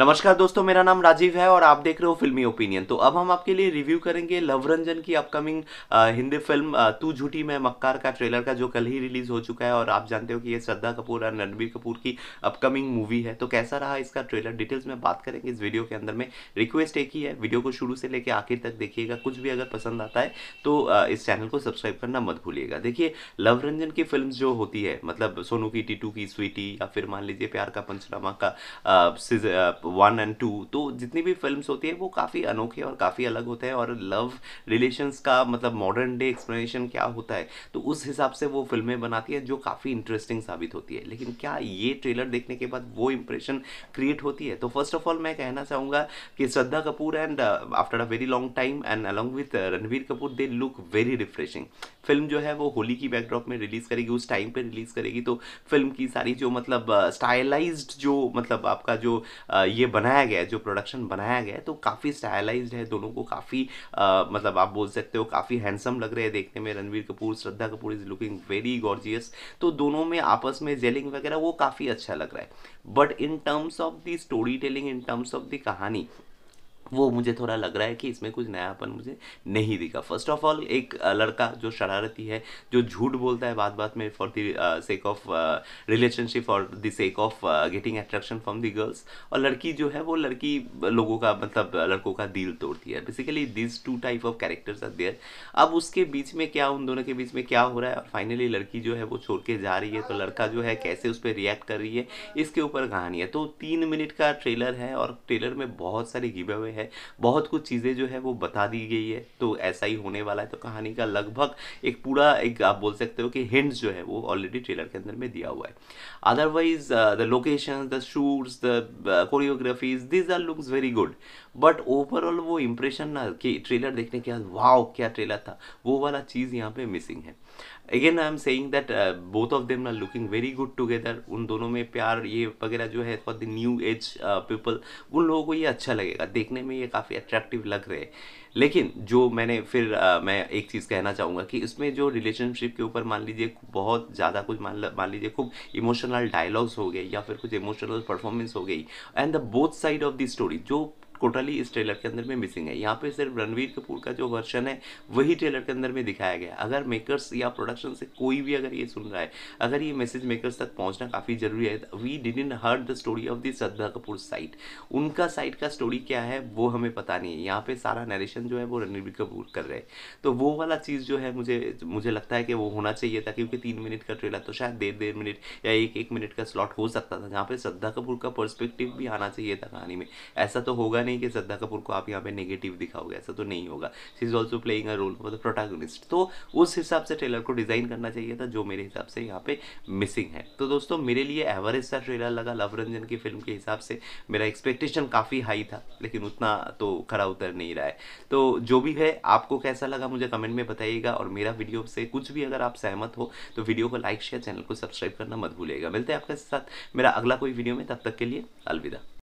नमस्कार दोस्तों मेरा नाम राजीव है और आप देख रहे हो फिल्मी ओपिनियन तो अब हम आपके लिए रिव्यू करेंगे लवरंजन की अपकमिंग हिंदी फिल्म तू झूठी मैं मक्कार का ट्रेलर का जो कल ही रिलीज हो चुका है और आप जानते हो कि ये श्रद्धा कपूर और रणबीर कपूर की अपकमिंग मूवी है तो कैसा रहा इसका ट्रेलर डिटेल्स में बात करेंगे इस वीडियो के अंदर में रिक्वेस्ट एक ही है वीडियो को शुरू से लेकर आखिर तक देखिएगा कुछ भी अगर पसंद आता है तो इस चैनल को सब्सक्राइब करना मत भूलिएगा देखिए लवरंजन की फिल्म जो होती है मतलब सोनू की टीटू की स्वीटी या फिर मान लीजिए प्यार का पंचनामा का वन एंड टू तो जितनी भी फिल्म होती है वो काफ़ी अनोखे और काफ़ी अलग होते हैं और लव रिलेशंस का मतलब मॉडर्न डे एक्सप्लेनेशन क्या होता है तो उस हिसाब से वो फिल्में बनाती है जो काफ़ी इंटरेस्टिंग साबित होती है लेकिन क्या ये ट्रेलर देखने के बाद वो इंप्रेशन क्रिएट होती है तो फर्स्ट ऑफ ऑल मैं कहना चाहूँगा कि Shraddha Kapoor and after a very long time and along with Ranveer Kapoor they look very refreshing film जो है वो होली की बैकड्रॉप में रिलीज़ करेगी उस टाइम पर रिलीज़ करेगी तो फिल्म की सारी जो मतलब स्टाइलाइज्ड uh, जो मतलब आपका जो uh, ये बनाया गया है जो प्रोडक्शन बनाया गया है तो काफ़ी स्टाइलाइज्ड है दोनों को काफ़ी मतलब आप बोल सकते हो काफ़ी हैंडसम लग रहे हैं देखने में Ranveer Kapoor Shraddha Kapoor is looking very gorgeous तो दोनों में आपस में जेलिंग वगैरह वो काफ़ी अच्छा लग रहा है but in terms of the story telling in terms of the कहानी वो मुझे थोड़ा लग रहा है कि इसमें कुछ नयापन मुझे नहीं दिखा फर्स्ट ऑफ ऑल एक लड़का जो शरारती है जो झूठ बोलता है बात बात में for the sake of relationship for the sake of getting attraction from the girls और लड़की जो है वो लड़की लोगों का मतलब लड़कों का दिल तोड़ती है basically this two type of characters are there अब उसके बीच में क्या उन दोनों के बीच में क्या हो रहा है और फाइनली लड़की जो है वो छोड़ के जा रही है तो लड़का जो है कैसे उस पर रिएक्ट कर रही है इसके ऊपर कहानी है तो तीन मिनट का ट्रेलर है और ट्रेलर में बहुत सारे गिवे हुए है बहुत कुछ चीज़ें जो है वो बता दी गई है तो ऐसा ही होने वाला है तो कहानी का लगभग एक पूरा एक आप बोल सकते हो कि हिंट्स जो है वो ऑलरेडी ट्रेलर के अंदर में दिया हुआ है otherwise the location the shoots the choreographies these are looks very good but overall वो इम्प्रेशन ना कि ट्रेलर देखने के बाद वाह क्या ट्रेलर था वो वाला चीज़ यहाँ पे मिसिंग है again I am saying that both of them are looking very good together उन दोनों में प्यार ये वगैरह जो है for the new age people उन लोगों को ये अच्छा लगेगा देखने में ये काफ़ी अट्रैक्टिव लग रहे हैं लेकिन जो मैंने फिर uh, मैं एक चीज़ कहना चाहूँगा कि इसमें जो रिलेशनशिप के ऊपर मान लीजिए बहुत ज़्यादा कुछ मान मान लीजिए खूब इमोशनल डायलॉग्स हो गए या फिर कुछ इमोशनल परफॉर्मेंस हो गई and the both side of the story जो टोटली इस ट्रेलर के अंदर में मिसिंग है यहाँ पे सिर्फ रणवीर कपूर का जो वर्षन है वही ट्रेलर के अंदर में दिखाया गया अगर मेकर्स या प्रोडक्शन से कोई भी अगर ये सुन रहा है अगर ये मैसेज मेकर्स तक पहुँचना काफ़ी जरूरी है we didn't heard the story of the Shraddha Kapoor side उनका साइट का स्टोरी क्या है वो हमें पता नहीं है यहाँ पे सारा नरेशन जो है वो रणवीर कपूर कर रहे हैं तो वो वाला चीज़ जो है मुझे मुझे लगता है कि वो होना चाहिए था क्योंकि तीन मिनट का ट्रेलर तो शायद डेढ़ डेढ़ मिनट या एक एक मिनट का स्लॉट हो सकता था जहाँ पे श्रद्धा कपूर का पर्सपेक्टिव भी आना चाहिए था कहानी में ऐसा तो होगा नहीं कि श्रद्धा कपूर को आप यहाँ पे नेगेटिव दिखाओगे ऐसा तो नहीं होगा she is also playing a role for the protagonist तो उस हिसाब से ट्रेलर को डिज़ाइन करना चाहिए था जो मेरे हिसाब से यहाँ पे मिसिंग है तो दोस्तों मेरे लिए एवरेज सा ट्रेलर लगा लव रंजन की फिल्म के हिसाब से मेरा एक्सपेक्टेशन काफ़ी हाई था लेकिन उतना तो खड़ा उतर नहीं रहा है तो जो भी है आपको कैसा लगा मुझे कमेंट में बताइएगा और मेरा वीडियो से कुछ भी अगर आप सहमत हो तो वीडियो को लाइक शेयर चैनल को सब्सक्राइब करना मत भूलिएगा मिलते हैं आपके साथ मेरा अगला कोई वीडियो में तब तक के लिए अलविदा